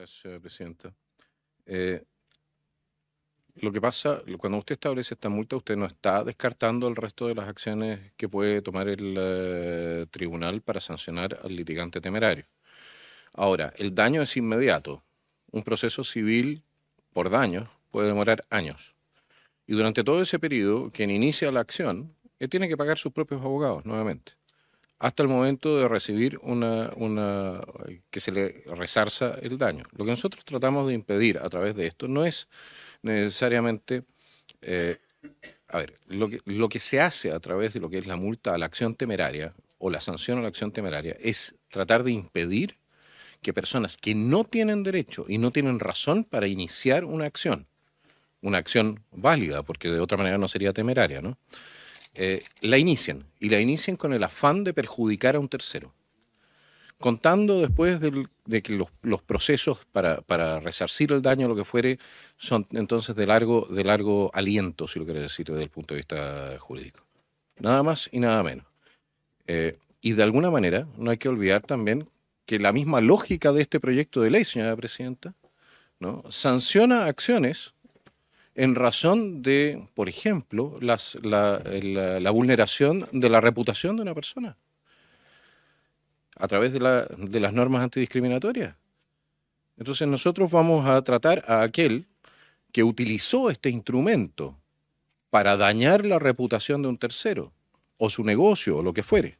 Gracias, presidenta. Eh, lo que pasa, cuando usted establece esta multa, usted no está descartando el resto de las acciones que puede tomar el eh, tribunal para sancionar al litigante temerario. Ahora, el daño es inmediato. Un proceso civil por daños puede demorar años. Y durante todo ese periodo, quien inicia la acción, él eh, tiene que pagar sus propios abogados nuevamente hasta el momento de recibir una, eh, que se le resarza el daño. Lo que nosotros tratamos de impedir a través de esto no es necesariamente, eh, a ver, lo que, lo que se hace a través de lo que es la multa a la acción temeraria o la sanción a la acción temeraria es tratar de impedir que personas que no tienen derecho y no tienen razón para iniciar una acción, una acción válida, porque de otra manera no sería temeraria, ¿no? Eh, la inician, y la inician con el afán de perjudicar a un tercero, contando después de que los, procesos para, resarcir el daño, lo que fuere, son entonces de largo, de largo aliento, si lo quieres decir desde el punto de vista jurídico. Nada más y nada menos. Eh, y de alguna manera, no hay que olvidar también que la misma lógica de este proyecto de ley, señora presidenta, ¿no? sanciona acciones en razón de, por ejemplo, la, vulneración de la reputación de una persona a través de, de las normas antidiscriminatorias. Entonces nosotros vamos a tratar a aquel que utilizó este instrumento para dañar la reputación de un tercero, o su negocio, o lo que fuere.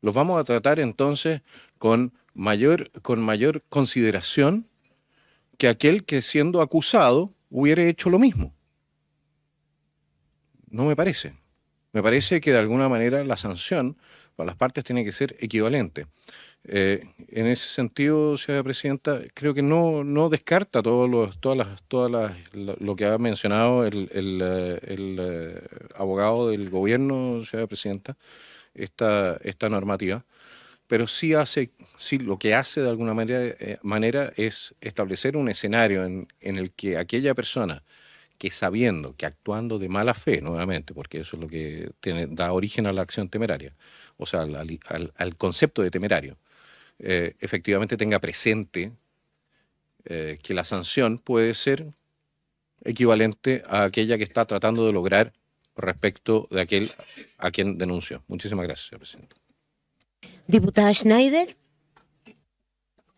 Los vamos a tratar entonces con mayor, con mayor consideración que aquel que siendo acusado hubiera hecho lo mismo. No me parece. Me parece que de alguna manera la sanción para las partes tiene que ser equivalente. Eh, en ese sentido, señora presidenta, creo que no, no descarta todo los, todas las, todas lo que ha mencionado el, eh, eh, abogado del gobierno, señora presidenta, esta, esta normativa pero sí hace, sí lo que hace de alguna manera, eh, manera es establecer un escenario en, el que aquella persona que sabiendo, que actuando de mala fe nuevamente, porque eso es lo que da origen a la acción temeraria, o sea, al, concepto de temerario, eh, efectivamente tenga presente eh, que la sanción puede ser equivalente a aquella que está tratando de lograr respecto de aquel a quien denunció. Muchísimas gracias, señor presidente. Diputada Schneider.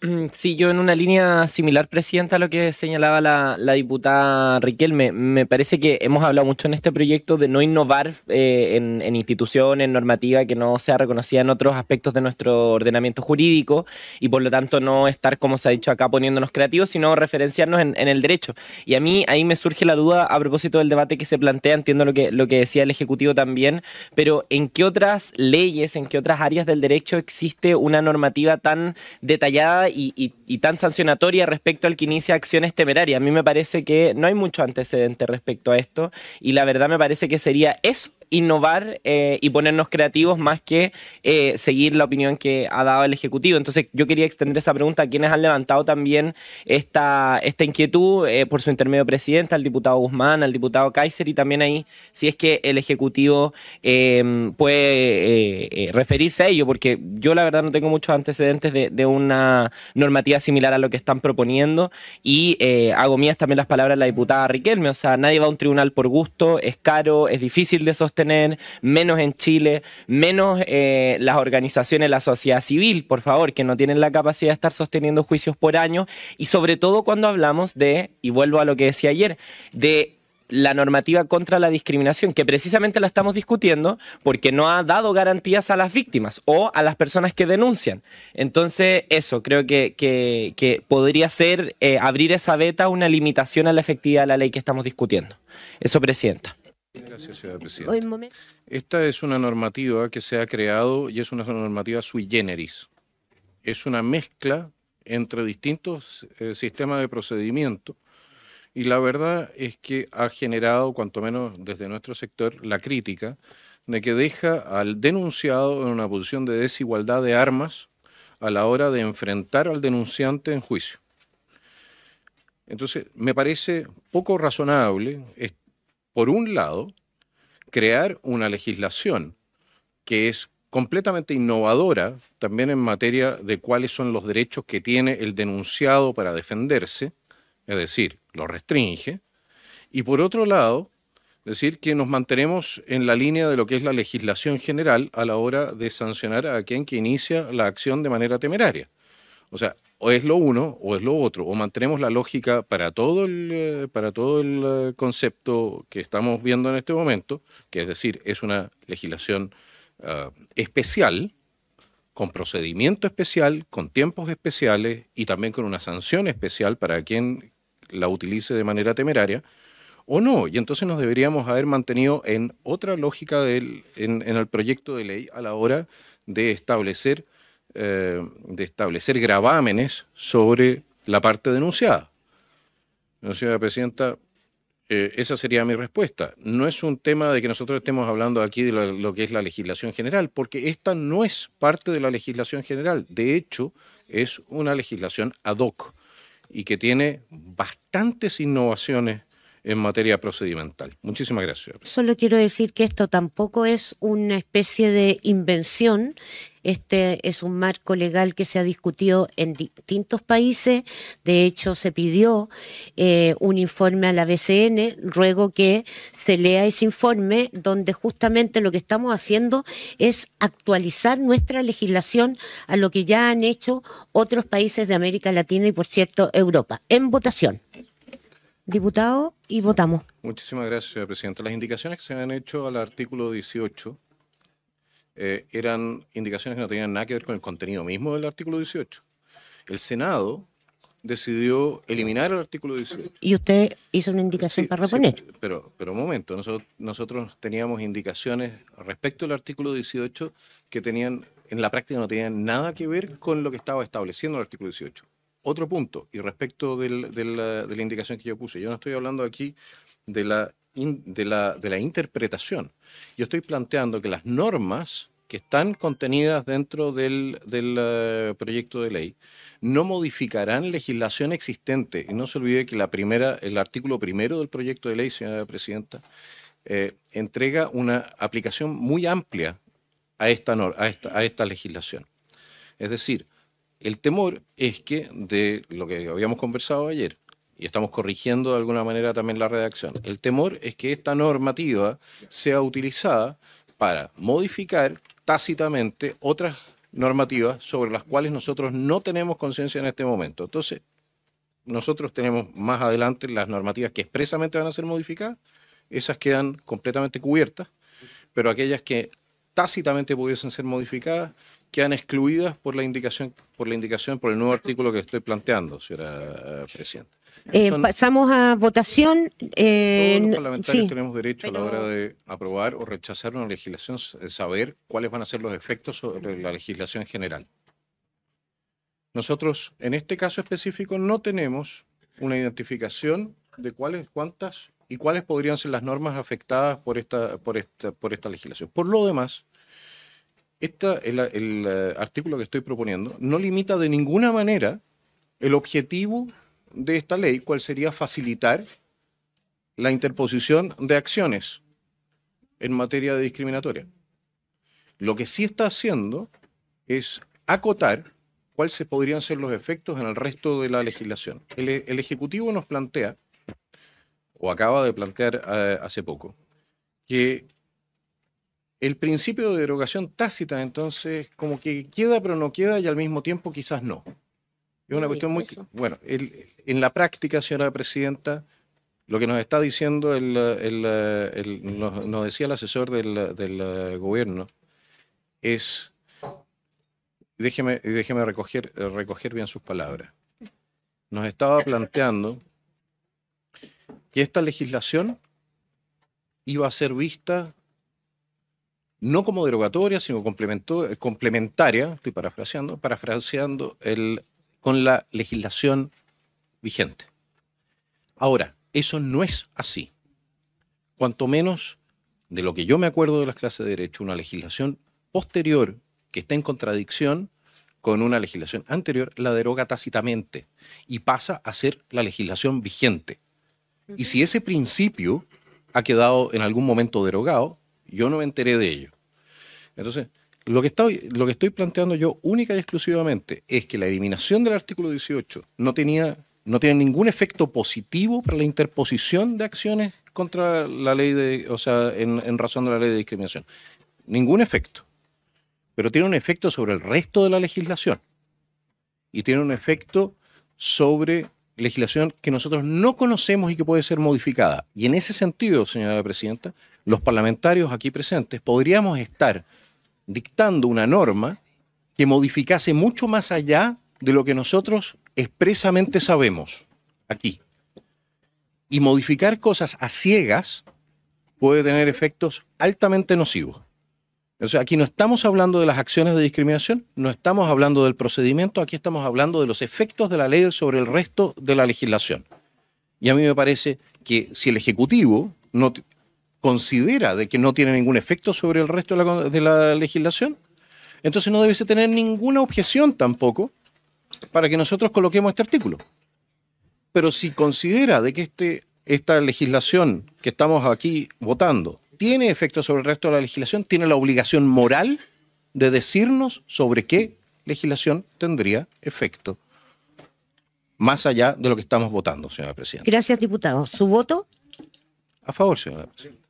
sí, yo en una línea similar, Presidenta, a lo que señalaba la, diputada Riquelme, me parece que hemos hablado mucho en este proyecto de no innovar eh, en, instituciones, en normativa que no sea reconocida en otros aspectos de nuestro ordenamiento jurídico y por lo tanto no estar, como se ha dicho acá, poniéndonos creativos, sino referenciarnos en, el derecho. Y a mí ahí me surge la duda a propósito del debate que se plantea, entiendo lo que, lo que decía el Ejecutivo también, pero ¿en qué otras leyes, en qué otras áreas del derecho existe una normativa tan detallada? y, tan sancionatoria respecto al que inicia acciones temerarias. A mí me parece que no hay mucho antecedente respecto a esto y la verdad me parece que sería eso innovar eh, y ponernos creativos más que eh, seguir la opinión que ha dado el Ejecutivo. Entonces yo quería extender esa pregunta a quienes han levantado también esta, esta inquietud eh, por su intermedio presidente, al diputado Guzmán, al diputado Kaiser y también ahí si es que el Ejecutivo em, puede referirse a ello, porque yo la verdad no tengo muchos antecedentes de, de una normativa similar a lo que están proponiendo y hago mías también las palabras de la diputada Riquelme, o sea, nadie va a un tribunal por gusto, es caro, es difícil de sostener tener, menos en Chile, menos eh, las organizaciones, la sociedad civil, por favor, que no tienen la capacidad de estar sosteniendo juicios por año y sobre todo cuando hablamos de, y vuelvo a lo que decía ayer, de la normativa contra la discriminación, que precisamente la estamos discutiendo porque no ha dado garantías a las víctimas o a las personas que denuncian. Entonces, eso creo que, podría ser eh, abrir esa beta una limitación a la efectividad de la ley que estamos discutiendo. Eso, Presidenta. Gracias, Esta es una normativa que se ha creado y es una normativa sui generis. Es una mezcla entre distintos eh, sistemas de procedimiento y la verdad es que ha generado, cuanto menos desde nuestro sector, la crítica de que deja al denunciado en una posición de desigualdad de armas a la hora de enfrentar al denunciante en juicio. Entonces, me parece poco razonable este por un lado, crear una legislación que es completamente innovadora también en materia de cuáles son los derechos que tiene el denunciado para defenderse, es decir, lo restringe, y por otro lado, decir que nos mantenemos en la línea de lo que es la legislación general a la hora de sancionar a quien que inicia la acción de manera temeraria. O sea, o es lo uno o es lo otro, o mantenemos la lógica para todo el, eh, para todo el eh, concepto que estamos viendo en este momento, que es decir, es una legislación ah, especial, con procedimiento especial, con tiempos especiales y también con una sanción especial para quien la utilice de manera temeraria, o no, y entonces nos deberíamos haber mantenido en otra lógica del, en, en el proyecto de ley a la hora de establecer eh, de establecer gravámenes sobre la parte denunciada. señora presidenta, eh, esa sería mi respuesta. No es un tema de que nosotros estemos hablando aquí de lo, lo, que es la legislación general, porque esta no es parte de la legislación general. De hecho, es una legislación ad hoc y que tiene bastantes innovaciones en materia procedimental. Muchísimas gracias. Solo quiero decir que esto tampoco es una especie de invención. Este es un marco legal que se ha discutido en distintos países. De hecho, se pidió eh, un informe a la BCN. Ruego que se lea ese informe donde justamente lo que estamos haciendo es actualizar nuestra legislación a lo que ya han hecho otros países de América Latina y, por cierto, Europa. En votación. Diputado, y votamos. Muchísimas gracias, Presidenta. Las indicaciones que se han hecho al artículo 18 eh, eran indicaciones que no tenían nada que ver con el contenido mismo del artículo 18. El Senado decidió eliminar el artículo 18. Y usted hizo una indicación para reponer. pero, pero un momento, nosotros, nosotros teníamos indicaciones respecto al artículo 18 que tenían, en la práctica no tenían nada que ver con lo que estaba estableciendo el artículo 18. Otro punto, y respecto de la indicación que yo puse, yo no estoy hablando aquí de la, de, la, interpretación. Yo estoy planteando que las normas que están contenidas dentro del, eh, proyecto de ley no modificarán legislación existente. Y no se olvide que el artículo primero del proyecto de ley, señora presidenta, eh, entrega una aplicación muy amplia a esta, a esta legislación. Es decir, el temor es que, de lo que habíamos conversado ayer, y estamos corrigiendo de alguna manera también la redacción, el temor es que esta normativa sea utilizada para modificar tácitamente otras normativas sobre las cuales nosotros no tenemos conciencia en este momento. Entonces, nosotros tenemos más adelante las normativas que expresamente van a ser modificadas, esas quedan completamente cubiertas, pero aquellas que tácitamente pudiesen ser modificadas, quedan excluidas por la indicación, por la indicación, por el nuevo artículo que estoy planteando, señora eh, presidenta. Eh, pasamos a votación. Eh, todos los parlamentarios tenemos derecho a la hora de aprobar o rechazar una legislación, saber cuáles van a ser los efectos sobre la legislación general. Nosotros, en este caso específico, no tenemos una identificación de cuáles, cuántas y cuáles podrían ser las normas afectadas por esta, por esta, por esta legislación. Por lo demás, esta, el, eh, artículo que estoy proponiendo no limita de ninguna manera el objetivo de esta ley, cual sería facilitar la interposición de acciones en materia de discriminatoria. Lo que sí está haciendo es acotar cuáles podrían ser los efectos en el resto de la legislación. El, e, Ejecutivo nos plantea, o acaba de plantear eh, hace poco, que el principio de derogación tácita, entonces, como que queda pero no queda y al mismo tiempo quizás no. Es una cuestión muy... Bueno, en la práctica, señora presidenta, lo que nos está diciendo, el, nos, decía el asesor del, gobierno, es... Déjeme, déjeme recoger, recoger bien sus palabras. Nos estaba planteando que esta legislación iba a ser vista no como derogatoria, sino complementaria, estoy parafraseando, parafraseando el, con la legislación vigente. Ahora, eso no es así. Cuanto menos de lo que yo me acuerdo de las clases de derecho, una legislación posterior que está en contradicción con una legislación anterior, la deroga tácitamente y pasa a ser la legislación vigente. Y si ese principio ha quedado en algún momento derogado, yo no me enteré de ello. Entonces, lo que, estoy, lo que estoy planteando yo única y exclusivamente es que la eliminación del artículo 18 no, tenía, no tiene ningún efecto positivo para la interposición de acciones contra la ley de, o sea, en razón de la ley de discriminación. Ningún efecto. Pero tiene un efecto sobre el resto de la legislación. Y tiene un efecto sobre legislación que nosotros no conocemos y que puede ser modificada. Y en ese sentido, señora presidenta, los parlamentarios aquí presentes, podríamos estar dictando una norma que modificase mucho más allá de lo que nosotros expresamente sabemos aquí. Y modificar cosas a ciegas puede tener efectos altamente nocivos. O sea, aquí no estamos hablando de las acciones de discriminación, no estamos hablando del procedimiento, aquí estamos hablando de los efectos de la ley sobre el resto de la legislación. Y a mí me parece que si el Ejecutivo no considera de que no tiene ningún efecto sobre el resto de la, legislación, entonces no debe tener ninguna objeción tampoco para que nosotros coloquemos este artículo. Pero si considera de que este, esta legislación que estamos aquí votando tiene efecto sobre el resto de la legislación, tiene la obligación moral de decirnos sobre qué legislación tendría efecto, más allá de lo que estamos votando, señora presidenta. Gracias, diputado. ¿Su voto? A favor, señora presidenta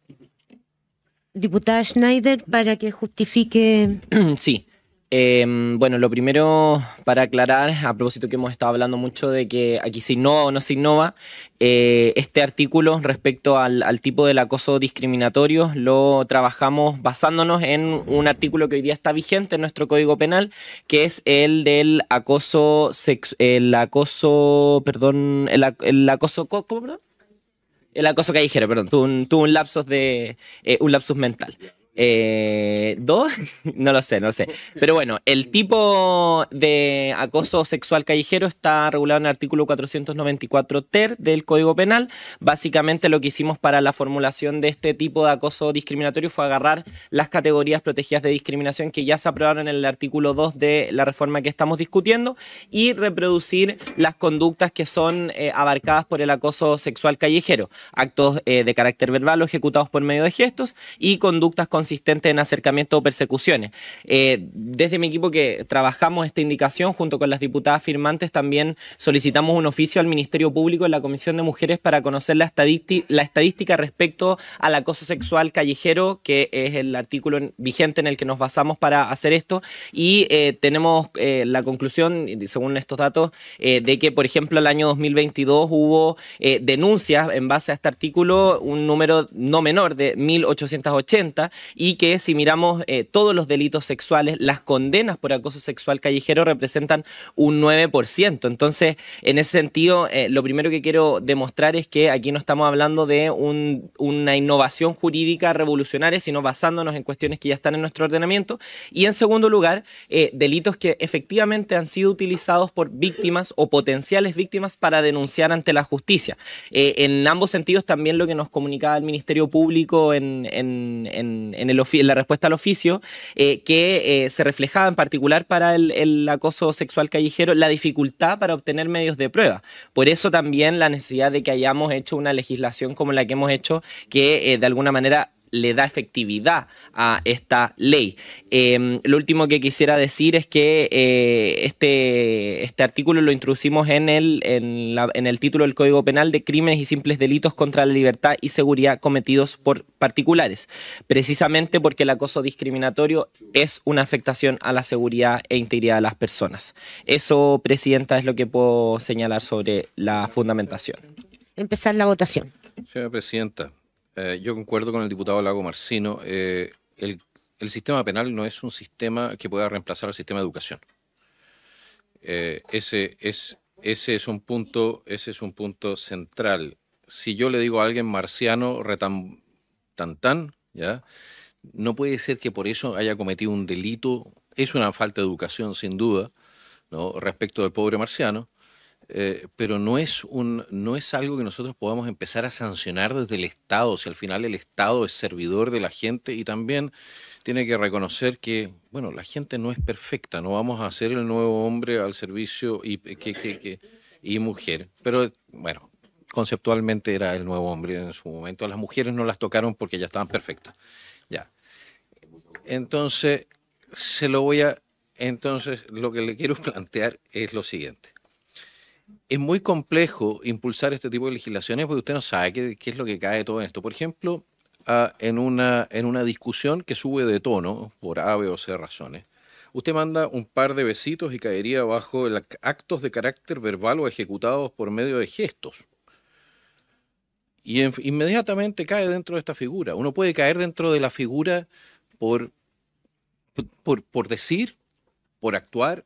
diputada Schneider para que justifique. Sí. Em, bueno, lo primero para aclarar, a propósito que hemos estado hablando mucho de que aquí se innova o no se innova, eh, este artículo respecto al, tipo del acoso discriminatorio lo trabajamos basándonos en un artículo que hoy día está vigente en nuestro Código Penal, que es el del acoso, el acoso, perdón, el, acoso, ¿cómo, perdón? el que dijera, perdón, tuvo un, tuvo un lapsus de eh, un lapsus mental. Eh, ¿Dos? no lo sé, no lo sé. Pero bueno, el tipo de acoso sexual callejero está regulado en el artículo 494 ter del Código Penal. Básicamente lo que hicimos para la formulación de este tipo de acoso discriminatorio fue agarrar las categorías protegidas de discriminación que ya se aprobaron en el artículo 2 de la reforma que estamos discutiendo y reproducir las conductas que son eh, abarcadas por el acoso sexual callejero. Actos eh, de carácter verbal o ejecutados por medio de gestos y conductas con consistente en acercamiento o persecuciones. Eh, desde mi equipo que trabajamos esta indicación, junto con las diputadas firmantes, también solicitamos un oficio al Ministerio Público en la Comisión de Mujeres para conocer la, estadística respecto al acoso sexual callejero, que es el artículo vigente en el que nos basamos para hacer esto. Y eh, tenemos eh, la conclusión, según estos datos, de que, por ejemplo, el año 2022 hubo denuncias en base a este artículo, un número no menor de 1.880 y que si miramos eh, todos los delitos sexuales, las condenas por acoso sexual callejero representan un 9%. Entonces, en ese sentido, eh, lo primero que quiero demostrar es que aquí no estamos hablando de una innovación jurídica revolucionaria, sino basándonos en cuestiones que ya están en nuestro ordenamiento. Y en segundo lugar, eh, delitos que efectivamente han sido utilizados por víctimas o potenciales víctimas para denunciar ante la justicia. en ambos sentidos, también lo que nos comunicaba el Ministerio Público en en, la respuesta al oficio, eh, que eh, se reflejaba en particular para el, el, acoso sexual callejero la dificultad para obtener medios de prueba. Por eso también la necesidad de que hayamos hecho una legislación como la que hemos hecho, que eh, de alguna manera le da efectividad a esta ley. Em, lo último que quisiera decir es que eh, este, este artículo lo introducimos en el, en el título del Código Penal de Crímenes y Simples Delitos contra la Libertad y Seguridad cometidos por particulares, precisamente porque el acoso discriminatorio es una afectación a la seguridad e integridad de las personas. Eso, Presidenta, es lo que puedo señalar sobre la fundamentación. Empezar la votación. Señora Presidenta, eh, yo concuerdo con el diputado Lago Marcino. Eh, el, sistema penal no es un sistema que pueda reemplazar al sistema de educación. Eh, ese, es, ese, es un punto, ese es un punto central. Si yo le digo a alguien marciano, retantán, tan, tan, ¿ya? no puede ser que por eso haya cometido un delito. Es una falta de educación, sin duda, ¿no? respecto del pobre marciano. Eh, pero no es, un, no es algo que nosotros podamos empezar a sancionar desde el Estado, si al final el Estado es servidor de la gente y también tiene que reconocer que, bueno, la gente no es perfecta, no vamos a hacer el nuevo hombre al servicio y, y mujer, pero bueno, conceptualmente era el nuevo hombre en su momento, a las mujeres no las tocaron porque ya estaban perfectas, ya. Entonces, se lo voy a... Entonces, lo que le quiero plantear es lo siguiente es muy complejo impulsar este tipo de legislaciones porque usted no sabe qué, es lo que cae todo esto. Por ejemplo, ah, en, una, en una discusión que sube de tono por A, B o C razones, usted manda un par de besitos y caería bajo actos de carácter verbal o ejecutados por medio de gestos. Y inmediatamente cae dentro de esta figura. Uno puede caer dentro de la figura por, por, por decir, por actuar,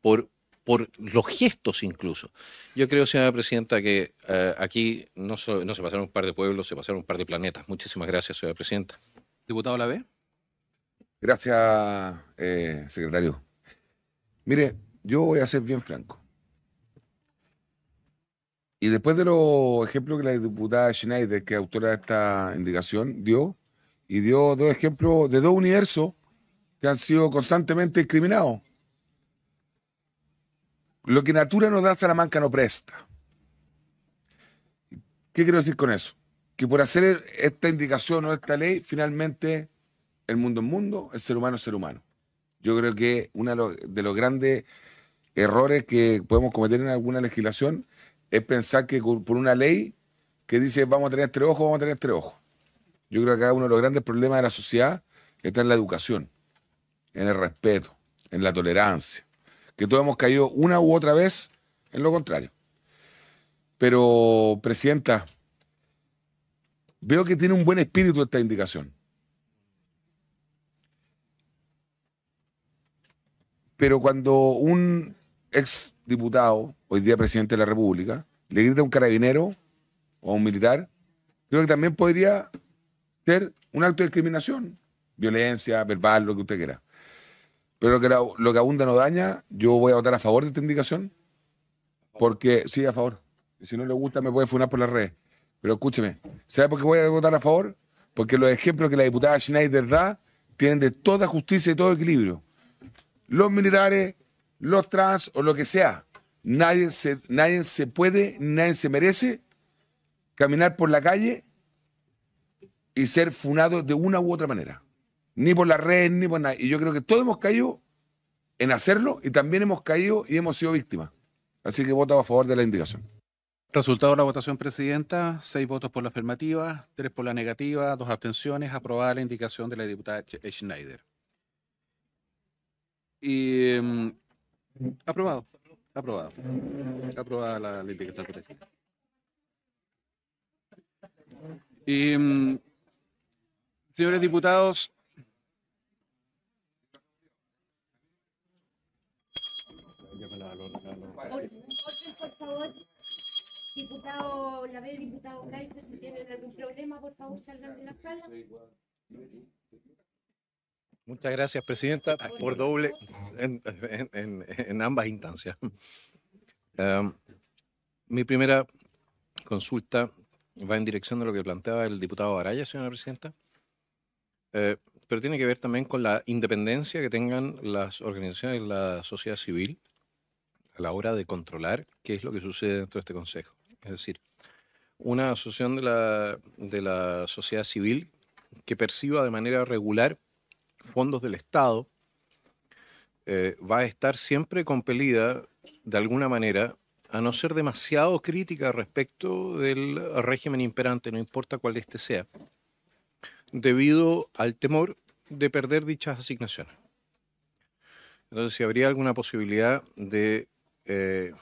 por por los gestos incluso. Yo creo, señora presidenta, que eh, aquí no, se pasaron un par de pueblos, se pasaron un par de planetas. Muchísimas gracias, señora presidenta. Diputado Lave. Gracias, eh, secretario. Mire, yo voy a ser bien franco. Y después de los ejemplos que la diputada Schneider, que autora de esta indicación, dio, y dio dos ejemplos de dos universos que han sido constantemente discriminados lo que Natura nos da, Salamanca no presta. ¿Qué quiero decir con eso? Que por hacer e-, esta indicación o esta ley, finalmente el mundo es mundo, el ser humano es ser humano. Yo creo que uno de los grandes errores que podemos cometer en alguna legislación es pensar que por una ley que dice vamos a tener tres ojos, vamos a tener tres ojos. Yo creo que uno de los grandes problemas de la sociedad está en la educación, en el respeto, en la tolerancia que todos hemos caído una u otra vez en lo contrario. Pero, Presidenta, veo que tiene un buen espíritu esta indicación. Pero cuando un ex diputado, hoy día presidente de la República, le grita a un carabinero o a un militar, creo que también podría ser un acto de discriminación, violencia, verbal, lo que usted quiera. Pero que lo que abunda no daña, yo voy a votar a favor de esta indicación. Porque, sí, a favor. Si no le gusta, me puede funar por las redes. Pero escúcheme, ¿sabe por qué voy a votar a favor? Porque los ejemplos que la diputada Schneider da tienen de toda justicia y todo equilibrio. Los militares, los trans o lo que sea. Nadie se, nadie se puede, nadie se merece caminar por la calle y ser funado de una u otra manera ni por la red, ni por nada. Y yo creo que todos hemos caído en hacerlo y también hemos caído y hemos sido víctimas. Así que voto a favor de la indicación. Resultado de la votación, Presidenta. Seis votos por la afirmativa, tres por la negativa, dos abstenciones. Aprobada la indicación de la diputada Schneider. Y, em, aprobado. Aprobado. Aprobada la, indicación. Y, em, señores diputados, diputado, la diputado Kaiser, si tienen algún problema, por favor, salgan de la sala. Muchas gracias, Presidenta, ah, por doble en, ambas instancias. Em, mi primera consulta va en dirección de lo que planteaba el diputado Araya, señora Presidenta, eh, pero tiene que ver también con la independencia que tengan las organizaciones de la sociedad civil a la hora de controlar qué es lo que sucede dentro de este Consejo. Es decir, una asociación de la, sociedad civil que perciba de manera regular fondos del Estado eh, va a estar siempre compelida, de alguna manera, a no ser demasiado crítica respecto del régimen imperante, no importa cuál este sea, debido al temor de perder dichas asignaciones. Entonces, si habría alguna posibilidad de eh,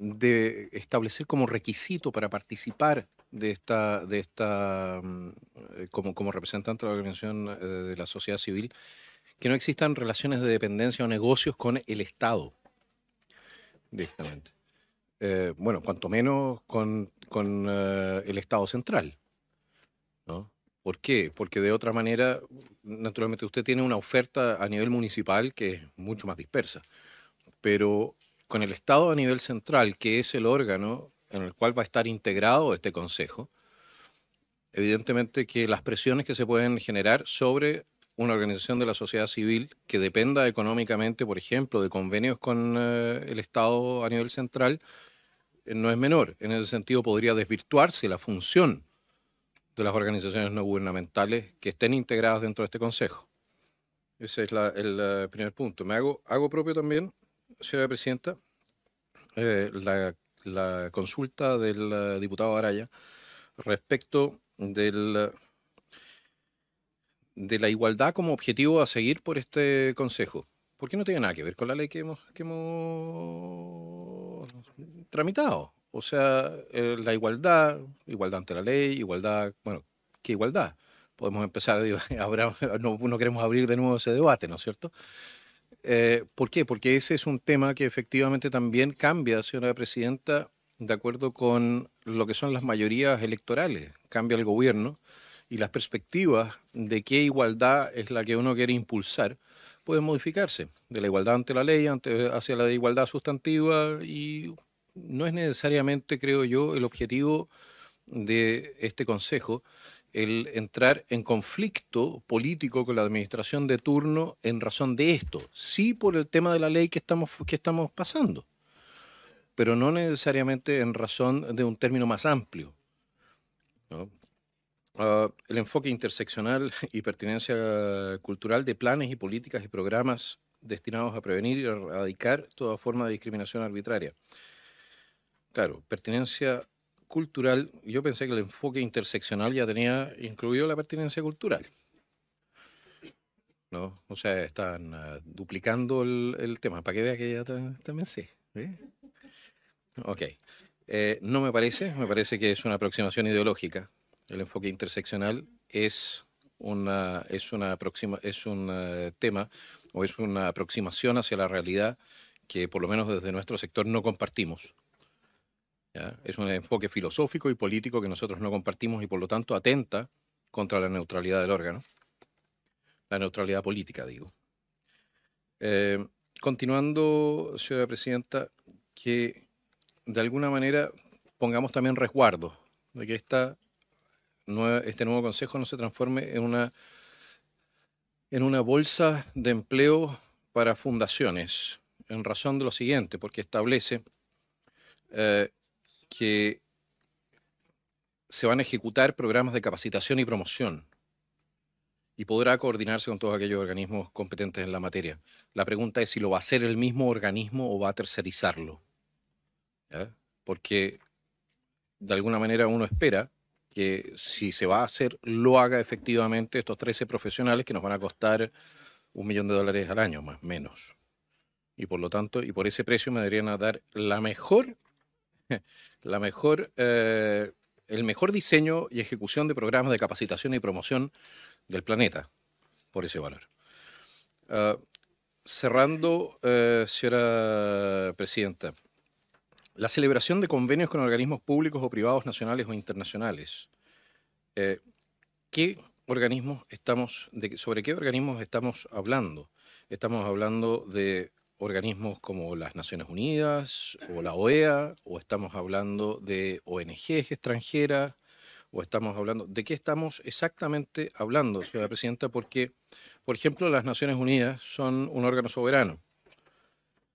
de establecer como requisito para participar de esta, de esta mm, eh, como, como representante de la organización eh, de la sociedad civil, que no existan relaciones de dependencia o negocios con el Estado, bueno, cuanto menos con, con el Estado central. ¿Por qué? Porque de otra manera, naturalmente usted tiene una oferta a nivel municipal que es mucho más dispersa, pero con el Estado a nivel central, que es el órgano en el cual va a estar integrado este Consejo, evidentemente que las presiones que se pueden generar sobre una organización de la sociedad civil que dependa económicamente, por ejemplo, de convenios con eh, el Estado a nivel central, eh, no es menor. En ese sentido podría desvirtuarse la función de las organizaciones no gubernamentales que estén integradas dentro de este Consejo. Ese es el, eh, primer punto. Me hago propio también señora presidenta. Eh, la, consulta del eh, diputado Araya respecto del, de la igualdad como objetivo a seguir por este Consejo. ¿Por qué no tiene nada que ver con la ley que hemos, tramitado? O sea, eh, la igualdad, igualdad ante la ley, igualdad, bueno, ¿qué igualdad? Podemos empezar, no queremos abrir de nuevo ese debate, ¿no es cierto? Eh, ¿Por qué? Porque ese es un tema que efectivamente también cambia, señora presidenta, de acuerdo con lo que son las mayorías electorales. Cambia el gobierno y las perspectivas de qué igualdad es la que uno quiere impulsar pueden modificarse. De la igualdad ante la ley hacia la de igualdad sustantiva y no es necesariamente, creo yo, el objetivo de este Consejo el entrar en conflicto político con la administración de turno en razón de esto, sí por el tema de la ley que estamos, que estamos pasando, pero no necesariamente en razón de un término más amplio. Ah, el enfoque interseccional y pertinencia cultural de planes y políticas y programas destinados a prevenir y erradicar toda forma de discriminación arbitraria. Claro, pertinencia cultural, yo pensé que el enfoque interseccional ya tenía incluido la pertinencia cultural. ¿No? O sea, están ah, duplicando el, tema, para que vea que ya también sí? ¿eh? Ok. Eh, no me parece, me parece que es una aproximación ideológica. El enfoque interseccional es una, es una es un eh, tema o es una aproximación hacia la realidad que por lo menos desde nuestro sector no compartimos. Es un enfoque filosófico y político que nosotros no compartimos y por lo tanto atenta contra la neutralidad del órgano, la neutralidad política, digo. Eh, continuando, señora presidenta, que de alguna manera pongamos también resguardo de que esta, este nuevo consejo no se transforme en una, en una bolsa de empleo para fundaciones, en razón de lo siguiente, porque establece eh, que se van a ejecutar programas de capacitación y promoción y podrá coordinarse con todos aquellos organismos competentes en la materia. La pregunta es si lo va a hacer el mismo organismo o va a tercerizarlo. Porque de alguna manera uno espera que si se va a hacer, lo haga efectivamente estos 13 profesionales que nos van a costar un millón de dólares al año, más o menos. Y por lo tanto, y por ese precio me deberían dar la mejor la mejor, eh, el mejor diseño y ejecución de programas de capacitación y promoción del planeta, por ese valor. Ah, cerrando, eh, señora presidenta, la celebración de convenios con organismos públicos o privados nacionales o internacionales. Eh, ¿qué organismos estamos, ¿Sobre qué organismos estamos hablando? Estamos hablando de organismos como las Naciones Unidas o la OEA, o estamos hablando de ONGs extranjeras, o estamos hablando, ¿de qué estamos exactamente hablando, señora presidenta? Porque, por ejemplo, las Naciones Unidas son un órgano soberano.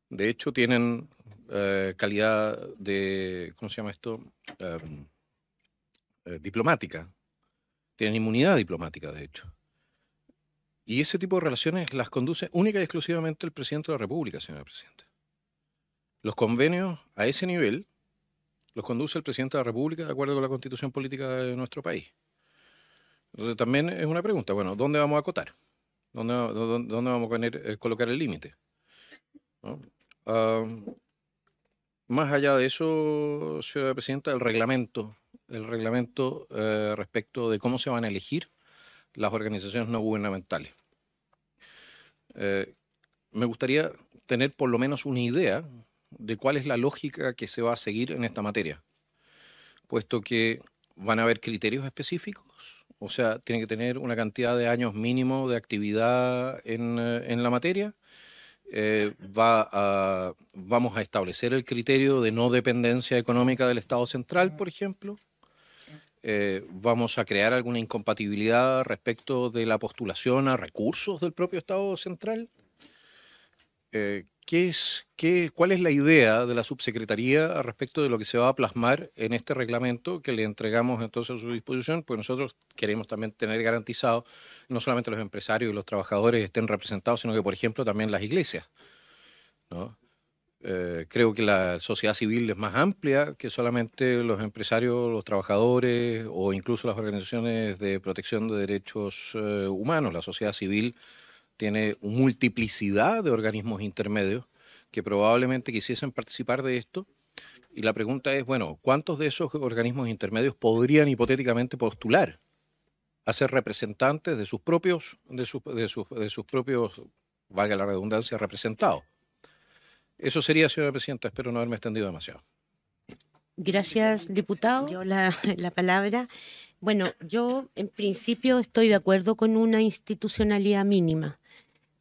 De hecho, tienen eh, calidad de, ¿cómo se llama esto? Em, eh, diplomática. Tienen inmunidad diplomática, de hecho. Y ese tipo de relaciones las conduce única y exclusivamente el presidente de la República, señora presidenta. Los convenios a ese nivel los conduce el presidente de la República de acuerdo con la constitución política de nuestro país. Entonces también es una pregunta, bueno, ¿dónde vamos a acotar? ¿Dónde, vamos a poner, eh, colocar el límite? Ah, más allá de eso, señora presidenta, el reglamento, el reglamento eh, respecto de cómo se van a elegir las organizaciones no gubernamentales. Eh, me gustaría tener por lo menos una idea de cuál es la lógica que se va a seguir en esta materia, puesto que van a haber criterios específicos, o sea, tiene que tener una cantidad de años mínimo de actividad en, eh, en la materia. Eh, va vamos a establecer el criterio de no dependencia económica del Estado central, por ejemplo. Eh, vamos a crear alguna incompatibilidad respecto de la postulación a recursos del propio Estado central? Eh, ¿qué es, qué, ¿Cuál es la idea de la subsecretaría respecto de lo que se va a plasmar en este reglamento que le entregamos entonces a su disposición? Pues nosotros queremos también tener garantizado no solamente los empresarios y los trabajadores estén representados, sino que, por ejemplo, también las iglesias. ¿no? Eh, creo que la sociedad civil es más amplia que solamente los empresarios, los trabajadores o incluso las organizaciones de protección de derechos eh, humanos. La sociedad civil tiene una multiplicidad de organismos intermedios que probablemente quisiesen participar de esto. Y la pregunta es, bueno, ¿cuántos de esos organismos intermedios podrían hipotéticamente postular a ser representantes de sus propios, de de sus, de sus propios, valga la redundancia, representados? Eso sería, señora presidenta. Espero no haberme extendido demasiado. Gracias, diputado. Yo la, la palabra. Bueno, yo en principio estoy de acuerdo con una institucionalidad mínima.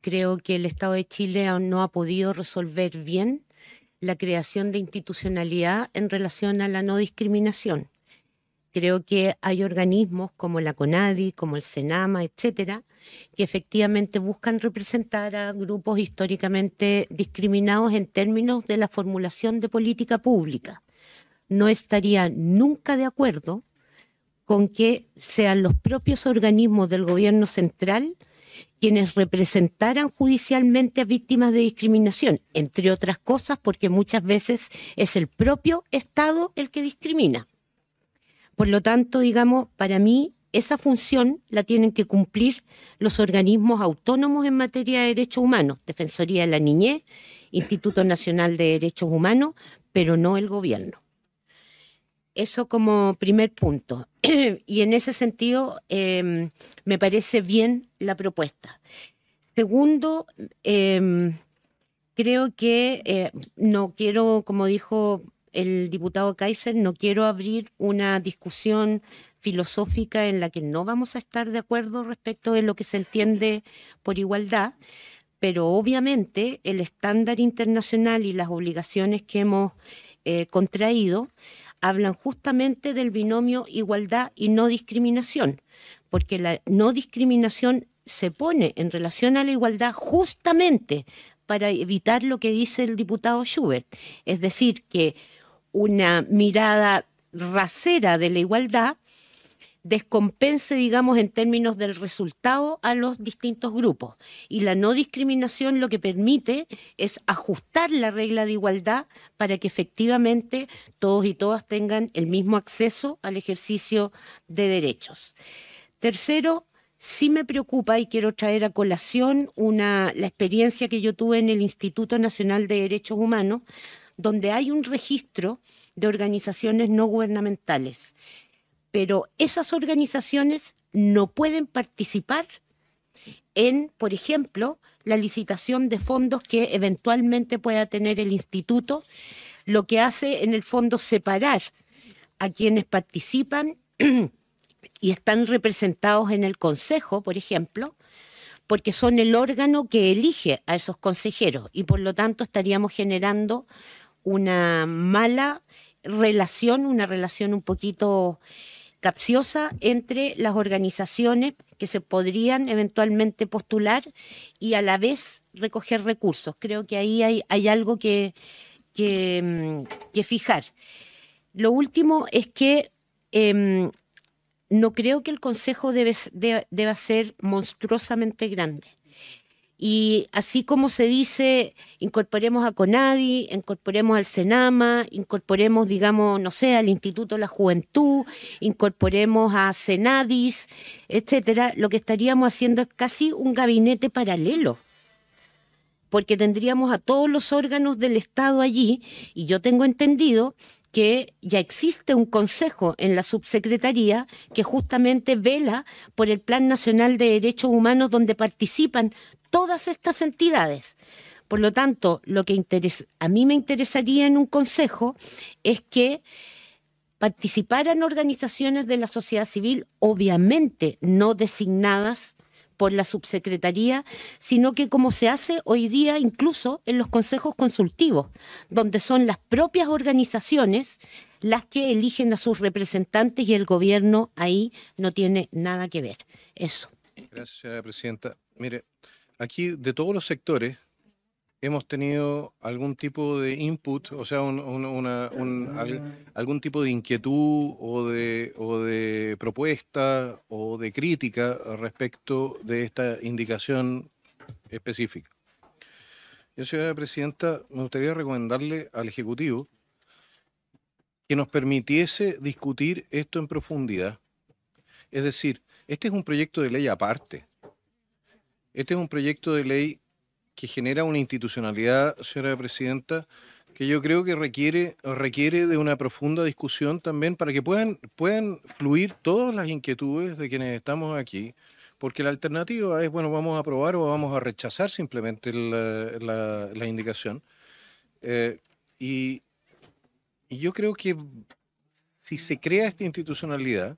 Creo que el Estado de Chile aún no ha podido resolver bien la creación de institucionalidad en relación a la no discriminación. Creo que hay organismos como la CONADI, como el Senama, etcétera, que efectivamente buscan representar a grupos históricamente discriminados en términos de la formulación de política pública. No estaría nunca de acuerdo con que sean los propios organismos del gobierno central quienes representaran judicialmente a víctimas de discriminación, entre otras cosas porque muchas veces es el propio Estado el que discrimina. Por lo tanto, digamos, para mí esa función la tienen que cumplir los organismos autónomos en materia de derechos humanos, Defensoría de la Niñez, Instituto Nacional de Derechos Humanos, pero no el gobierno. Eso como primer punto. y en ese sentido em, me parece bien la propuesta. Segundo, em, creo que eh, no quiero, como dijo el diputado Kaiser, no quiero abrir una discusión filosófica en la que no vamos a estar de acuerdo respecto de lo que se entiende por igualdad, pero obviamente el estándar internacional y las obligaciones que hemos eh, contraído hablan justamente del binomio igualdad y no discriminación, porque la no discriminación se pone en relación a la igualdad justamente para evitar lo que dice el diputado Schubert, es decir, que una mirada rasera de la igualdad descompense, digamos, en términos del resultado a los distintos grupos. Y la no discriminación lo que permite es ajustar la regla de igualdad para que efectivamente todos y todas tengan el mismo acceso al ejercicio de derechos. Tercero, sí me preocupa y quiero traer a colación una, la experiencia que yo tuve en el Instituto Nacional de Derechos Humanos, donde hay un registro de organizaciones no gubernamentales. Pero esas organizaciones no pueden participar en, por ejemplo, la licitación de fondos que eventualmente pueda tener el instituto, lo que hace en el fondo separar a quienes participan y están representados en el consejo, por ejemplo, porque son el órgano que elige a esos consejeros y por lo tanto estaríamos generando una mala relación, una relación un poquito capciosa entre las organizaciones que se podrían eventualmente postular y a la vez recoger recursos. Creo que ahí hay, algo mm, que, fijar. Lo último es que em, no creo que el Consejo deba, ser monstruosamente grande. Y así como se dice, incorporemos a CONADI, incorporemos al Senama, incorporemos, digamos, no sé, al Instituto de la Juventud, incorporemos a CENADIS, etcétera, lo que estaríamos haciendo es casi un gabinete paralelo porque tendríamos a todos los órganos del Estado allí, y yo tengo entendido que ya existe un consejo en la subsecretaría que justamente vela por el Plan Nacional de Derechos Humanos donde participan todas estas entidades. Por lo tanto, lo que a mí me interesaría en un consejo es que participaran organizaciones de la sociedad civil, obviamente no designadas por la subsecretaría, sino que como se hace hoy día incluso en los consejos consultivos, donde son las propias organizaciones las que eligen a sus representantes y el gobierno ahí no tiene nada que ver. Eso. Gracias, señora presidenta. Mire, aquí de todos los sectores hemos tenido algún tipo de input, o sea, algún tipo de inquietud o de, o de propuesta o de crítica respecto de esta indicación específica. Yo, señora presidenta, me gustaría recomendarle al Ejecutivo que nos permitiese discutir esto en profundidad. Es decir, este es un proyecto de ley aparte. Este es un proyecto de ley que genera una institucionalidad, señora presidenta, que yo creo que requiere, requiere de una profunda discusión también para que puedan, fluir todas las inquietudes de quienes estamos aquí, porque la alternativa es, bueno, vamos a aprobar o vamos a rechazar simplemente la, la, indicación. Eh, y, yo creo que si se crea esta institucionalidad,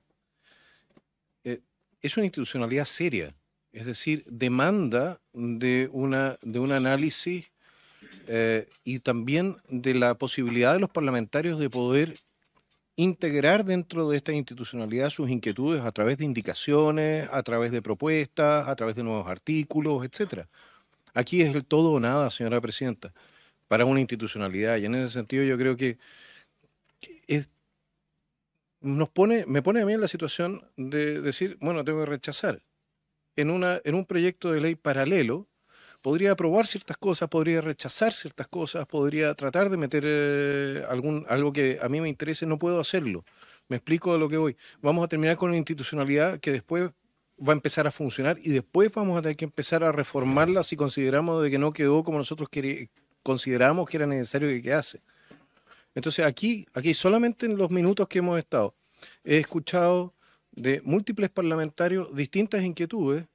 eh, es una institucionalidad seria es decir, demanda de, una, de un análisis eh, y también de la posibilidad de los parlamentarios de poder integrar dentro de esta institucionalidad sus inquietudes a través de indicaciones, a través de propuestas, a través de nuevos artículos, etcétera. Aquí es el todo o nada, señora presidenta, para una institucionalidad. Y en ese sentido yo creo que nos pone, me pone a mí en la situación de decir, bueno, tengo que rechazar en, una, en un proyecto de ley paralelo, podría aprobar ciertas cosas, podría rechazar ciertas cosas, podría tratar de meter eh, algún, algo que a mí me interese, no puedo hacerlo. Me explico de lo que voy. Vamos a terminar con la institucionalidad que después va a empezar a funcionar y después vamos a tener que empezar a reformarla si consideramos de que no quedó como nosotros consideramos que era necesario que quedase. Entonces aquí, aquí solamente en los minutos que hemos estado, he escuchado de múltiples parlamentarios distintas inquietudes,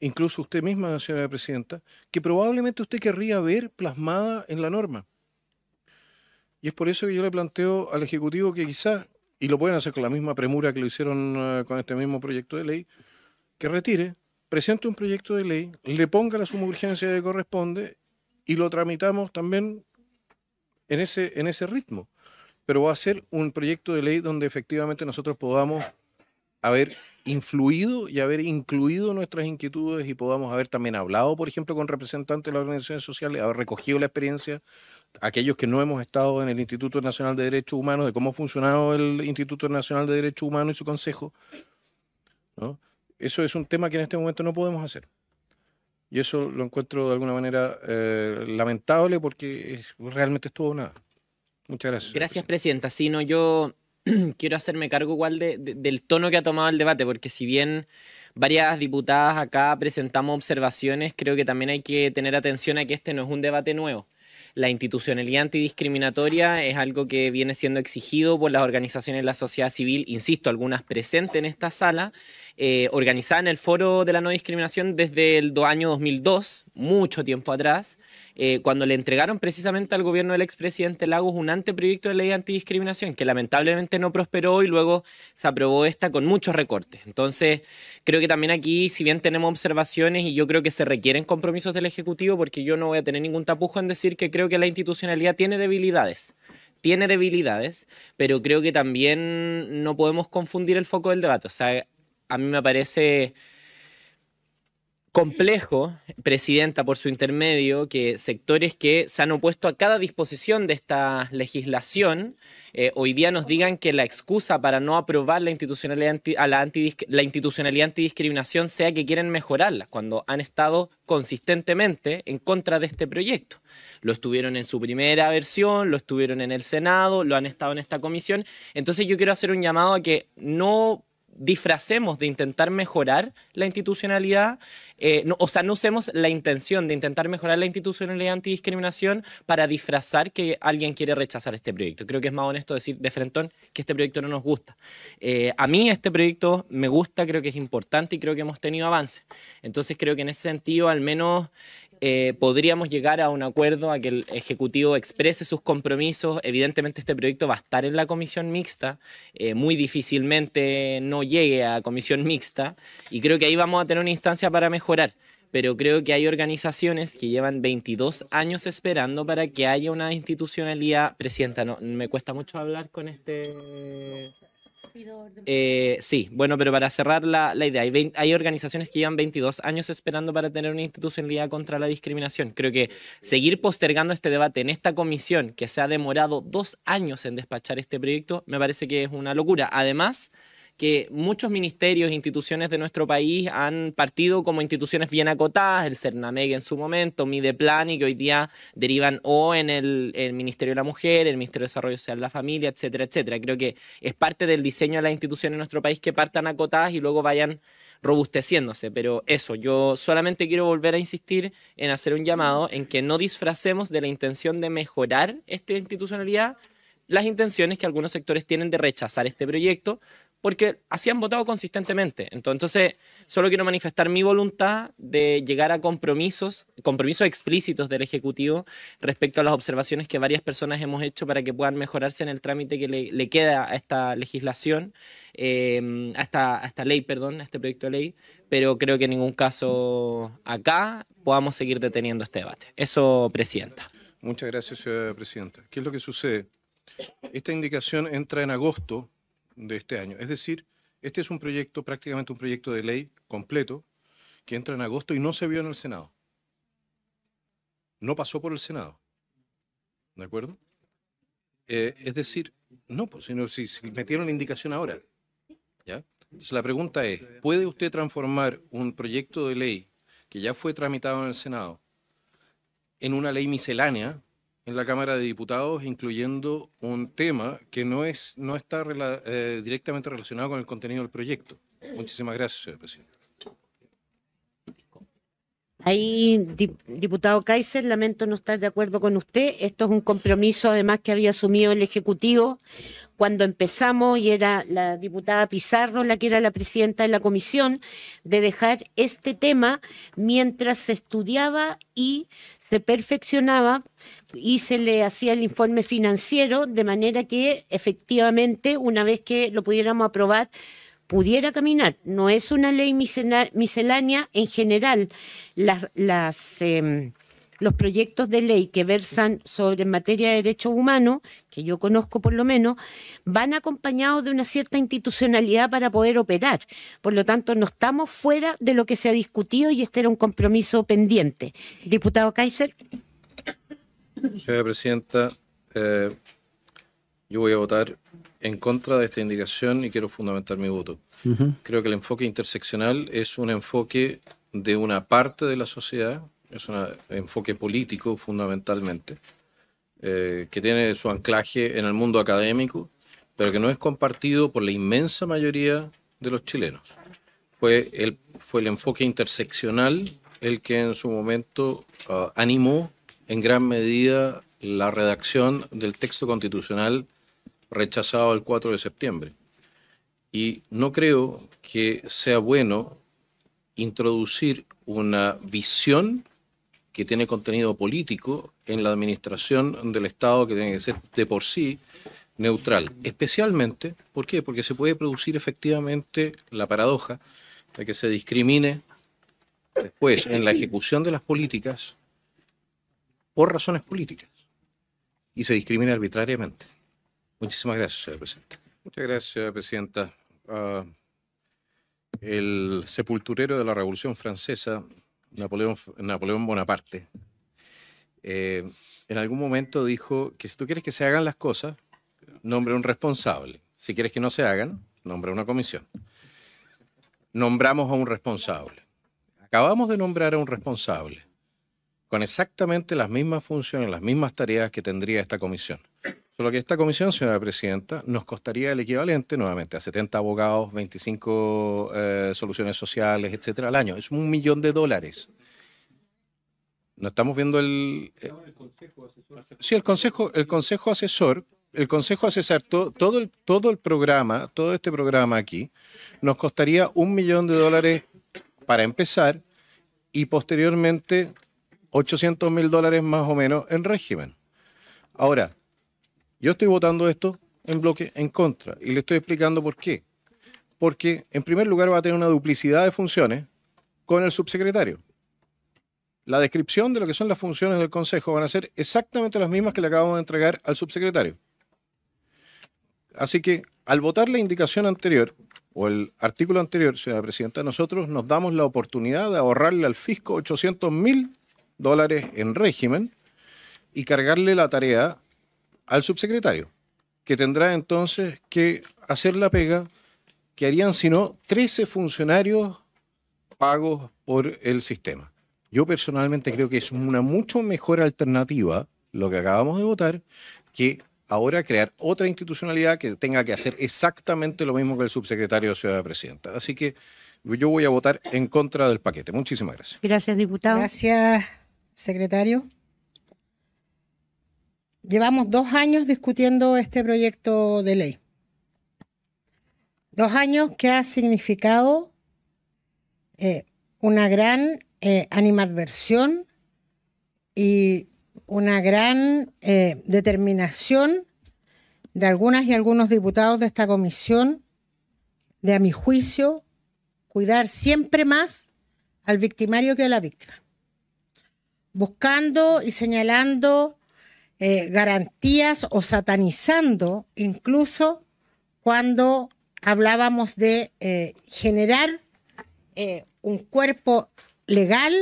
incluso usted misma, señora presidenta, que probablemente usted querría ver plasmada en la norma. Y es por eso que yo le planteo al Ejecutivo que quizá, y lo pueden hacer con la misma premura que lo hicieron eh, con este mismo proyecto de ley, que retire, presente un proyecto de ley, le ponga la suma urgencia que corresponde y lo tramitamos también en ese, en ese ritmo. Pero va a ser un proyecto de ley donde efectivamente nosotros podamos haber influido y haber incluido nuestras inquietudes y podamos haber también hablado, por ejemplo, con representantes de las organizaciones sociales, haber recogido la experiencia, aquellos que no hemos estado en el Instituto Nacional de Derechos Humanos, de cómo ha funcionado el Instituto Nacional de Derechos Humanos y su consejo. Eso es un tema que en este momento no podemos hacer. Y eso lo encuentro de alguna manera eh, lamentable porque realmente es todo nada. Muchas gracias. Gracias, Presidenta. Si yo quiero hacerme cargo igual del tono que ha tomado el debate, porque si bien varias diputadas acá presentamos observaciones, creo que también hay que tener atención a que este no es un debate nuevo. La institucionalidad antidiscriminatoria es algo que viene siendo exigido por las organizaciones de la sociedad civil, insisto, algunas presentes en esta sala, eh, organizada en el Foro de la No Discriminación desde el año 2002, mucho tiempo atrás. Eh, cuando le entregaron precisamente al gobierno del expresidente Lagos un anteproyecto de ley antidiscriminación que lamentablemente no prosperó y luego se aprobó esta con muchos recortes. Entonces, creo que también aquí, si bien tenemos observaciones y yo creo que se requieren compromisos del Ejecutivo, porque yo no voy a tener ningún tapujo en decir que creo que la institucionalidad tiene debilidades tiene debilidades, pero creo que también no podemos confundir el foco del debate. O sea, a mí me parece complejo, Presidenta, por su intermedio, que sectores que se han opuesto a cada disposición de esta legislación eh, hoy día nos digan que la excusa para no aprobar la institucionalidad, a la, la institucionalidad antidiscriminación sea que quieren mejorarla, cuando han estado consistentemente en contra de este proyecto. Lo estuvieron en su primera versión, lo estuvieron en el Senado, lo han estado en esta comisión. Entonces yo quiero hacer un llamado a que no disfracemos de intentar mejorar la institucionalidad eh, o sea, no usemos la intención de intentar mejorar la institucionalidad antidiscriminación para disfrazar que alguien quiere rechazar este proyecto. Creo que es más honesto decir de frentón que este proyecto no nos gusta. Eh, a mí este proyecto me gusta, creo que es importante y creo que hemos tenido avances. Entonces creo que en ese sentido al menos eh, podríamos llegar a un acuerdo, a que el Ejecutivo exprese sus compromisos. Evidentemente este proyecto va a estar en la comisión mixta, eh, muy difícilmente no llegue a comisión mixta y creo que ahí vamos a tener una instancia para mejorar. Pero creo que hay organizaciones que llevan 22 años esperando para que haya una institucionalidad. Presidenta, me cuesta mucho hablar con este... Eh, sí, bueno, pero para cerrar la, idea, hay, organizaciones que llevan 22 años esperando para tener una institucionalidad contra la discriminación. Creo que seguir postergando este debate en esta comisión que se ha demorado dos años en despachar este proyecto me parece que es una locura. Además, que muchos ministerios e instituciones de nuestro país han partido como instituciones bien acotadas, el CERNAMEG en su momento, Mideplan, y que hoy día derivan o en el, Ministerio de la Mujer, el Ministerio de Desarrollo Social de la Familia, etcétera, etcétera. Creo que es parte del diseño de las instituciones en nuestro país que partan acotadas y luego vayan robusteciéndose. Pero eso, yo solamente quiero volver a insistir en hacer un llamado en que no disfracemos de la intención de mejorar esta institucionalidad las intenciones que algunos sectores tienen de rechazar este proyecto, porque así han votado consistentemente. Entonces, solo quiero manifestar mi voluntad de llegar a compromisos, compromisos explícitos del Ejecutivo respecto a las observaciones que varias personas hemos hecho para que puedan mejorarse en el trámite que le, queda a esta legislación, em, a, esta, a esta ley, perdón, a este proyecto de ley, pero creo que en ningún caso acá podamos seguir deteniendo este debate. Eso, Presidenta. Muchas gracias, Presidenta. ¿Qué es lo que sucede? Esta indicación entra en agosto de este año. Es decir, este es un proyecto, prácticamente un proyecto de ley completo, que entra en agosto y no se vio en el Senado. No pasó por el Senado. ¿De acuerdo? Eh, es decir, no, pues, sino si, metieron la indicación ahora. ¿ya? Entonces la pregunta es, ¿puede usted transformar un proyecto de ley que ya fue tramitado en el Senado en una ley miscelánea en la Cámara de Diputados, incluyendo un tema que no, es, no está eh, directamente relacionado con el contenido del proyecto. Muchísimas gracias, señor presidente. Ahí, diputado Kaiser, lamento no estar de acuerdo con usted. Esto es un compromiso, además, que había asumido el Ejecutivo cuando empezamos y era la diputada Pizarro la que era la presidenta de la comisión, de dejar este tema mientras se estudiaba y se perfeccionaba y se le hacía el informe financiero, de manera que efectivamente, una vez que lo pudiéramos aprobar, pudiera caminar. No es una ley miscelánea en general. Em, los proyectos de ley que versan sobre materia de derechos humanos que yo conozco por lo menos, van acompañados de una cierta institucionalidad para poder operar. Por lo tanto, no estamos fuera de lo que se ha discutido y este era un compromiso pendiente. Diputado Kaiser. Señora Presidenta, eh, yo voy a votar en contra de esta indicación y quiero fundamentar mi voto. Creo que el enfoque interseccional es un enfoque de una parte de la sociedad, es un enfoque político fundamentalmente, eh, que tiene su anclaje en el mundo académico, pero que no es compartido por la inmensa mayoría de los chilenos. Fue el, fue el enfoque interseccional el que en su momento ah, animó en gran medida la redacción del texto constitucional rechazado el 4 de septiembre. Y no creo que sea bueno introducir una visión que tiene contenido político en la administración del Estado que tiene que ser de por sí neutral. Especialmente, ¿por qué? Porque se puede producir efectivamente la paradoja de que se discrimine después en la ejecución de las políticas por razones políticas y se discrimine arbitrariamente. Muchísimas gracias, señor presidente. Muchas gracias, presidenta. Ah, el sepulturero de la Revolución Francesa, Napoleón, Bonaparte, eh, en algún momento dijo que si tú quieres que se hagan las cosas, nombre un responsable. Si quieres que no se hagan, nombre una comisión. Nombramos a un responsable. Acabamos de nombrar a un responsable con exactamente las mismas funciones, las mismas tareas que tendría esta comisión lo que esta comisión, señora presidenta, nos costaría el equivalente nuevamente a 70 abogados, 25 eh, soluciones sociales, etcétera, al año. Es un millón de dólares. No estamos viendo el. Eh, sí, el consejo, el consejo asesor, el consejo asesor, todo el todo el programa, todo este programa aquí, nos costaría un millón de dólares para empezar y posteriormente 800 mil dólares más o menos en régimen. Ahora, yo estoy votando esto en bloque en contra y le estoy explicando por qué. Porque en primer lugar va a tener una duplicidad de funciones con el subsecretario. La descripción de lo que son las funciones del Consejo van a ser exactamente las mismas que le acabamos de entregar al subsecretario. Así que al votar la indicación anterior o el artículo anterior, señora presidenta, nosotros nos damos la oportunidad de ahorrarle al fisco 800 mil dólares en régimen y cargarle la tarea al subsecretario, que tendrá entonces que hacer la pega que harían sino 13 funcionarios pagos por el sistema. Yo personalmente creo que es una mucho mejor alternativa lo que acabamos de votar que ahora crear otra institucionalidad que tenga que hacer exactamente lo mismo que el subsecretario de Ciudad Presidenta. Así que yo voy a votar en contra del paquete. Muchísimas gracias. Gracias, diputado. Gracias, secretario. Llevamos dos años discutiendo este proyecto de ley. Dos años que ha significado eh, una gran eh, animadversión y una gran eh, determinación de algunas y algunos diputados de esta comisión de, a mi juicio, cuidar siempre más al victimario que a la víctima, buscando y señalando eh, garantías o satanizando incluso cuando hablábamos de eh, generar eh, un cuerpo legal,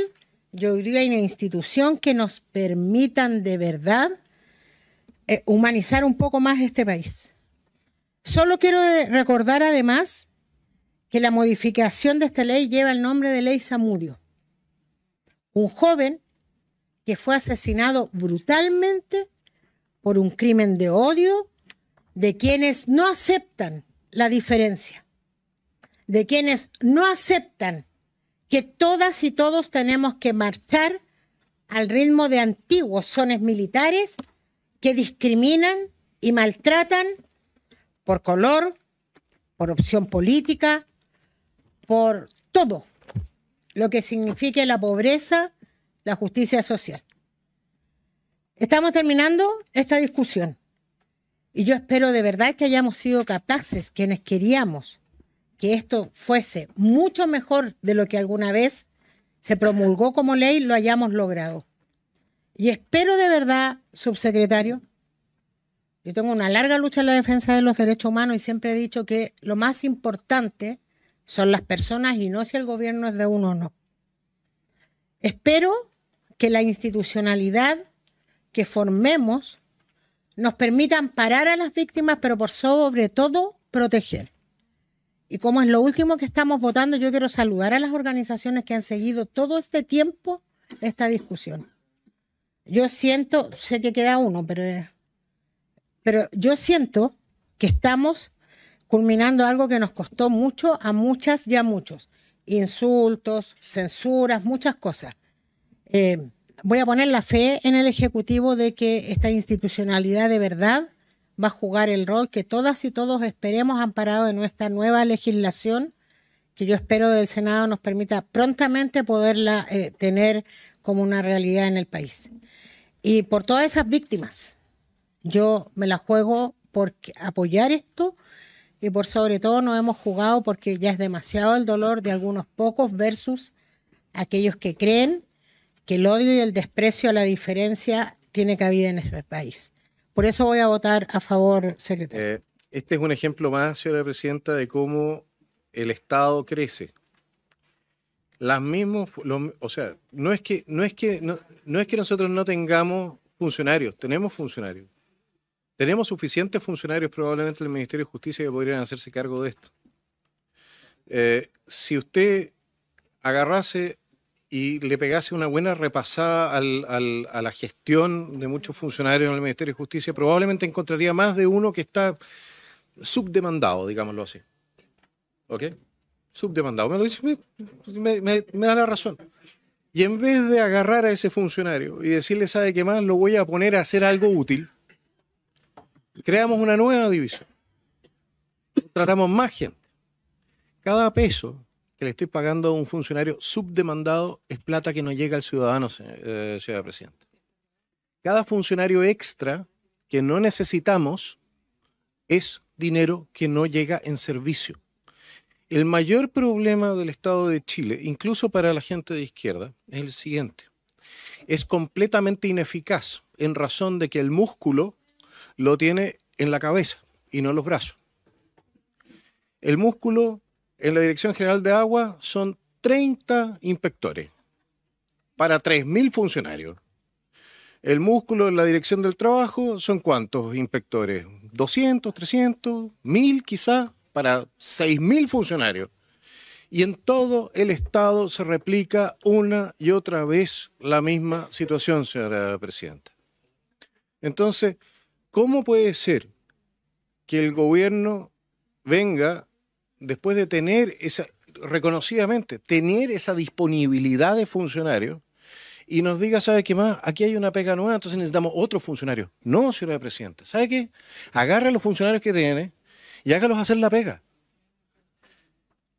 yo diría una institución que nos permitan de verdad humanizar un poco más este país. Solo quiero recordar además que la modificación de esta ley lleva el nombre de Ley Samudio, un joven que fue asesinado brutalmente por un crimen de odio de quienes no aceptan la diferencia, de quienes no aceptan que todas y todos tenemos que marchar al ritmo de antiguos zones militares que discriminan y maltratan por color, por opción política, por todo lo que signifique la pobreza la justicia social. Estamos terminando esta discusión y yo espero de verdad que hayamos sido capaces, quienes queríamos que esto fuese mucho mejor de lo que alguna vez se promulgó como ley, lo hayamos logrado. Y espero de verdad, subsecretario, yo tengo una larga lucha en la defensa de los derechos humanos y siempre he dicho que lo más importante son las personas y no si el gobierno es de uno o no. Espero que la institucionalidad que formemos nos permita amparar a las víctimas, pero por sobre todo proteger. Y como es lo último que estamos votando, yo quiero saludar a las organizaciones que han seguido todo este tiempo esta discusión. Yo siento, sé que queda uno, pero, pero yo siento que estamos culminando algo que nos costó mucho a muchas y a muchos insultos, censuras, muchas cosas. Eh, voy a poner la fe en el Ejecutivo de que esta institucionalidad de verdad va a jugar el rol que todas y todos esperemos amparado en nuestra nueva legislación, que yo espero del Senado nos permita prontamente poderla eh, tener como una realidad en el país. Y por todas esas víctimas, yo me la juego por apoyar esto y por sobre todo no hemos jugado porque ya es demasiado el dolor de algunos pocos versus aquellos que creen que el odio y el desprecio a la diferencia tiene cabida en este país. Por eso voy a votar a favor, secretario. Eh, este es un ejemplo más, señora presidenta, de cómo el Estado crece. Las mismos, o sea, no es que, no es que, no es que nosotros no tengamos funcionarios, tenemos funcionarios. Tenemos suficientes funcionarios probablemente en el Ministerio de Justicia que podrían hacerse cargo de esto. Eh, si usted agarrase y le pegase una buena repasada a la gestión de muchos funcionarios en el Ministerio de Justicia, probablemente encontraría más de uno que está subdemandado, digámoslo así. ¿Ok? Subdemandado. me da la razón. Y en vez de agarrar a ese funcionario y decirle, ¿sabe qué más? Lo voy a poner a hacer algo útil Creamos una nueva división. Tratamos más gente. Cada peso que le estoy pagando a un funcionario subdemandado es plata que no llega al ciudadano, eh, señora presidenta. Cada funcionario extra que no necesitamos es dinero que no llega en servicio. El mayor problema del Estado de Chile, incluso para la gente de izquierda, es el siguiente. Es completamente ineficaz en razón de que el músculo lo tiene en la cabeza y no en los brazos. El músculo en la Dirección General de Agua son 30 inspectores para 3.000 funcionarios. El músculo en la Dirección del Trabajo son cuántos inspectores? 200, 300, 1.000 quizás para 6.000 funcionarios. Y en todo el Estado se replica una y otra vez la misma situación, señora Presidenta. Entonces, ¿Cómo puede ser que el gobierno venga después de tener esa, reconocidamente, tener esa disponibilidad de funcionarios y nos diga, ¿sabe qué más? Aquí hay una pega nueva, entonces necesitamos otro funcionarios. No, señora Presidenta. ¿Sabe qué? Agarra a los funcionarios que tiene y hágalos hacer la pega.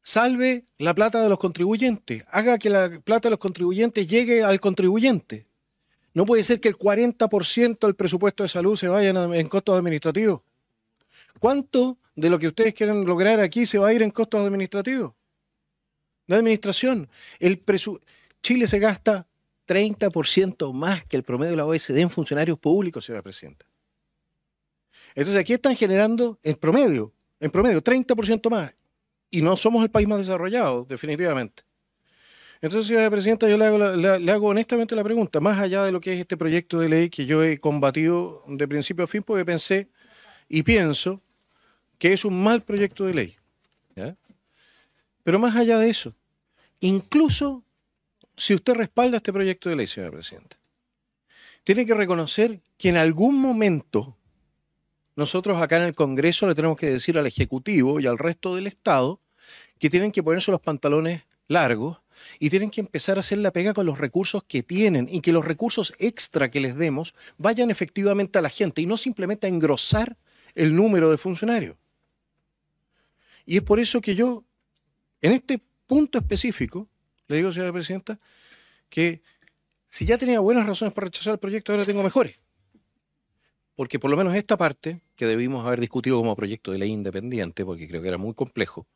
Salve la plata de los contribuyentes. Haga que la plata de los contribuyentes llegue al contribuyente. No puede ser que el 40% del presupuesto de salud se vaya en costos administrativos. ¿Cuánto de lo que ustedes quieren lograr aquí se va a ir en costos administrativos? La administración. Chile se gasta 30% más que el promedio de la OECD en funcionarios públicos, señora presidenta. Entonces aquí están generando en promedio, en promedio, 30% más. Y no somos el país más desarrollado, definitivamente. Entonces, señora presidenta, yo le hago, honestamente la pregunta, más allá de lo que es este proyecto de ley que yo he combatido de principio a fin, porque pensé y pienso que es un mal proyecto de ley. Pero más allá de eso, incluso si usted respalda este proyecto de ley, señora presidenta, tiene que reconocer que en algún momento nosotros acá en el Congreso le tenemos que decir al Ejecutivo y al resto del Estado que tienen que ponerse los pantalones largos y tienen que empezar a hacer la pega con los recursos que tienen y que los recursos extra que les demos vayan efectivamente a la gente y no simplemente a engrosar el número de funcionarios. Y es por eso que yo, en este punto específico, le digo, señora presidenta, que si ya tenía buenas razones para rechazar el proyecto, ahora tengo mejores. Porque por lo menos esta parte, que debimos haber discutido como proyecto de ley independiente, porque creo que era muy complejo,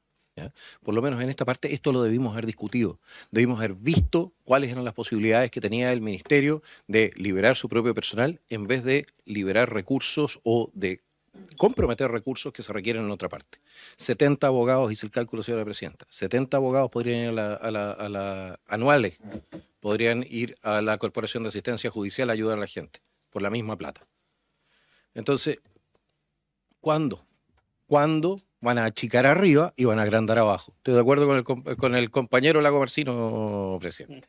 por lo menos en esta parte esto lo debimos haber discutido, debimos haber visto cuáles eran las posibilidades que tenía el Ministerio de liberar su propio personal en vez de liberar recursos o de comprometer recursos que se requieren en otra parte. 70 abogados, hice el cálculo, señora Presidenta, 70 abogados podrían ir a la, a la anuales, podrían ir a la Corporación de Asistencia Judicial a ayudar a la gente por la misma plata. Entonces, ¿cuándo? ¿Cuándo van a achicar arriba y van a agrandar abajo. Estoy de acuerdo con el, compañero Lago Marcino, presidente.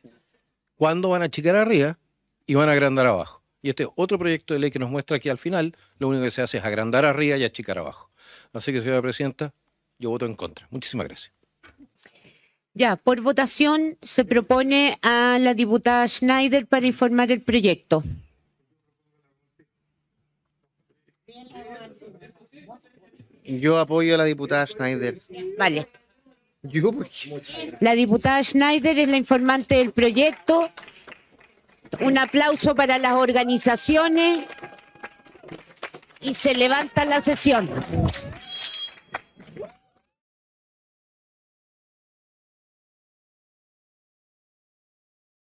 ¿Cuándo van a achicar arriba y van a agrandar abajo? Y este otro proyecto de ley que nos muestra que al final lo único que se hace es agrandar arriba y achicar abajo. Así que, señora presidenta, yo voto en contra. Muchísimas gracias. Ya, por votación se propone a la diputada Schneider para informar el proyecto. Yo apoyo a la diputada Schneider. Vale. La diputada Schneider es la informante del proyecto. Un aplauso para las organizaciones y se levanta la sesión.